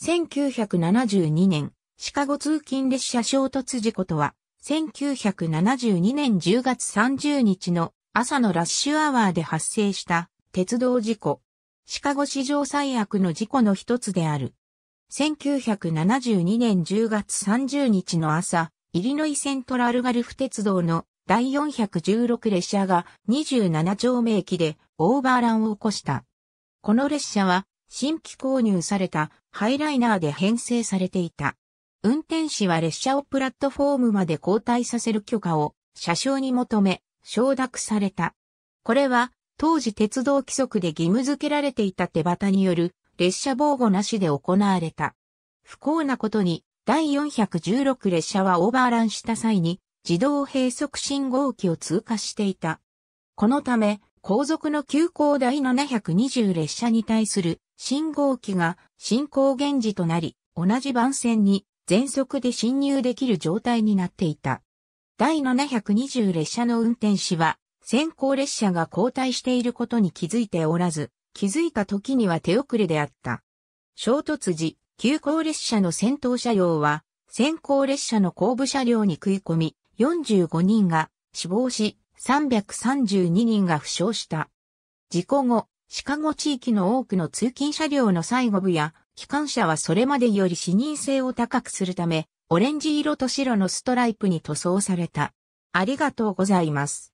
1972年、シカゴ通勤列車衝突事故とは、1972年10月30日の朝のラッシュアワーで発生した鉄道事故。シカゴ史上最悪の事故の一つである。1972年10月30日の朝、イリノイセントラルガルフ鉄道の第416列車が27丁目駅でオーバーランを起こした。この列車は新規購入されたハイライナーで編成されていた。運転士は列車をプラットフォームまで交代させる許可を車掌に求め、承諾された。これは当時鉄道規則で義務付けられていた手旗による列車防護なしで行われた。不幸なことに第416列車はオーバーランした際に自動閉塞信号機を通過していた。このため後続の急行第720列車に対する信号機が進行源時となり、同じ番線に全速で進入できる状態になっていた。第720列車の運転士は、先行列車が交代していることに気づいておらず、気づいた時には手遅れであった。衝突時、急行列車の先頭車両は、先行列車の後部車両に食い込み、45人が死亡し、332人が負傷した。事故後、シカゴ地域の多くの通勤車両の最後部や、機関車はそれまでより視認性を高くするため、オレンジ色と白のストライプに塗装された。ありがとうございます。